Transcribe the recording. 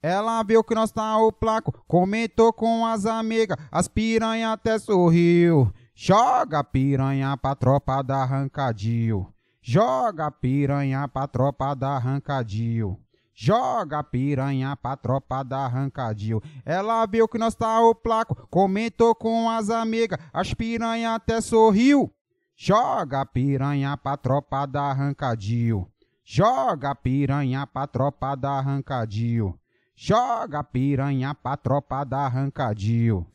Ela viu que nós tá o placo, comentou com as amigas, as piranha até sorriu. Joga piranha pra tropa da arrancadil. Joga piranha pra tropa da arrancadil. Joga piranha pra tropa da arrancadil. Ela viu que nós tá o placo, comentou com as amigas, as piranha até sorriu. Joga piranha pra tropa da arrancadil. Joga piranha pra tropa da arrancadil. Joga piranha pra tropa da arrancadil.